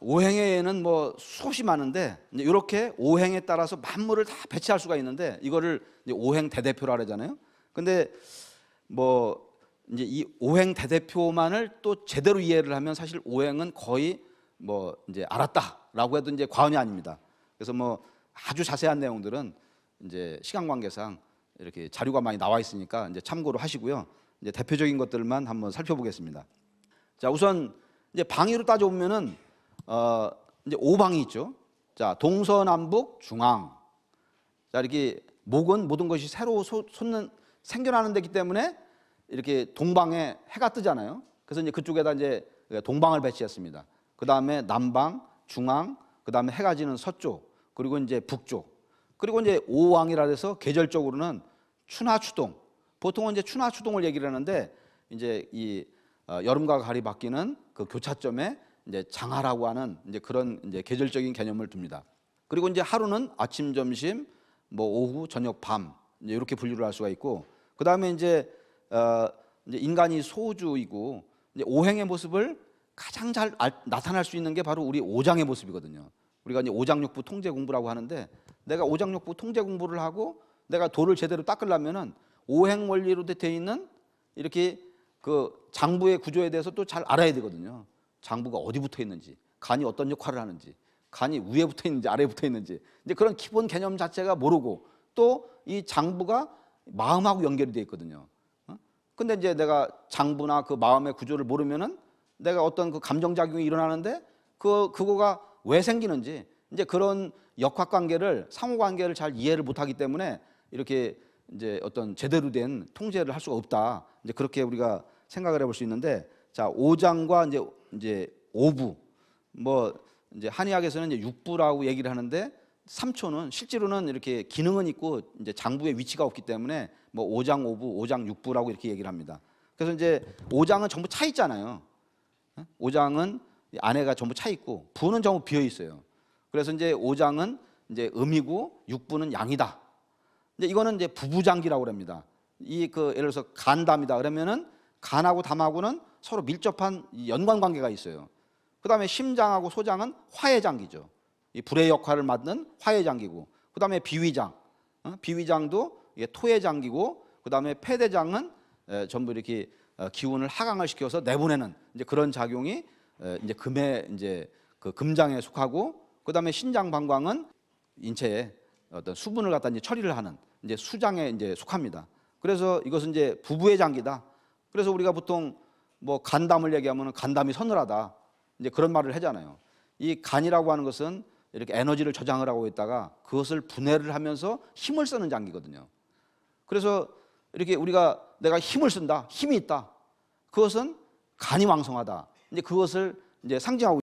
오행에는 뭐 수없이 많은데 이렇게 오행에 따라서 만물을 다 배치할 수가 있는데 이거를 오행 대대표라 하러잖아요 근데 뭐 이제 이 오행 대대표만을 또 제대로 이해를 하면 사실 오행은 거의 뭐 이제 알았다라고 해도 이제 과언이 아닙니다. 그래서 뭐 아주 자세한 내용들은 이제 시간 관계상 이렇게 자료가 많이 나와 있으니까 이제 참고로 하시고요. 이제 대표적인 것들만 한번 살펴보겠습니다. 자, 우선 이제 방위로 따져 보면은 어, 이제 오방이 있죠. 자, 동서남북 중앙. 자, 이렇게 목은 모든 것이 새로 솟, 는 생겨나는 데기 때문에 이렇게 동방에 해가 뜨잖아요. 그래서 이제 그쪽에다 이제 동방을 배치했습니다. 그 다음에 남방, 중앙, 그 다음에 해가 지는 서쪽, 그리고 이제 북쪽. 그리고 이제 오왕이라 해서 계절적으로는 춘하 추동. 보통은 이제 춘하 추동을 얘기를 하는데 이제 이 어, 여름과 가을이 바뀌는 그 교차점에 이제 장하라고 하는 이제 그런 이제 계절적인 개념을 둡니다. 그리고 이제 하루는 아침, 점심, 뭐 오후, 저녁, 밤 이렇게 분류를 할 수가 있고 그 다음에 이제, 어, 이제 인간이 소주이고 이제 오행의 모습을 가장 잘 나타날 수 있는 게 바로 우리 오장의 모습이거든요. 우리가 이제 오장육부 통제 공부라고 하는데 내가 오장육부 통제 공부를 하고 내가 돌을 제대로 닦으려면은 오행 원리로 되어 있는 이렇게 그 장부의 구조에 대해서 또 잘 알아야 되거든요. 장부가 어디 붙어 있는지, 간이 어떤 역할을 하는지, 간이 위에 붙어 있는지 아래에 붙어 있는지 이제 그런 기본 개념 자체가 모르고 또 이 장부가 마음하고 연결이 돼 있거든요. 어? 근데 이제 내가 장부나 그 마음의 구조를 모르면은 내가 어떤 그 감정 작용이 일어나는데 그 그거가 왜 생기는지 이제 그런 역학 관계를 상호 관계를 잘 이해를 못하기 때문에 이렇게 이제 어떤 제대로 된 통제를 할 수가 없다. 이제 그렇게 우리가 생각을 해볼 수 있는데 자 5장과 이제 이제 5부 뭐 이제 한의학에서는 이제 6부라고 얘기를 하는데 3초는 실제로는 이렇게 기능은 있고 이제 장부의 위치가 없기 때문에 뭐 5장 5부, 5장 6부라고 이렇게 얘기를 합니다. 그래서 이제 5장은 전부 차 있잖아요. 5장은 안에가 전부 차 있고 부는 전부 비어 있어요. 그래서 이제 5장은 이제 음이고 6부는 양이다. 이제 이거는 이제 부부장기라고 합니다. 이그 예를 들어서 간담이다 그러면은 간하고 담하고는 서로 밀접한 연관 관계가 있어요. 그다음에 심장하고 소장은 화해 장기죠. 이 불의 역할을 맡는 화해 장기고. 그다음에 비위장. 어? 비위장도 토해 장기고 그다음에 폐대장은 전부 이렇게 어, 기운을 하강을 시켜서 내보내는 이제 그런 작용이 이제 금에 이제 그 금장에 속하고 그다음에 신장 방광은 인체에 어떤 수분을 갖다 이제 처리를 하는 이제 수장에 이제 속합니다. 그래서 이것은 이제 부부의 장기다. 그래서 우리가 보통 뭐 간담을 얘기하면 간담이 서늘하다. 이제 그런 말을 하잖아요. 이 간이라고 하는 것은 이렇게 에너지를 저장을 하고 있다가 그것을 분해를 하면서 힘을 쓰는 장기거든요. 그래서 이렇게 우리가 내가 힘을 쓴다. 힘이 있다. 그것은 간이 왕성하다. 이제 그것을 이제 상징하고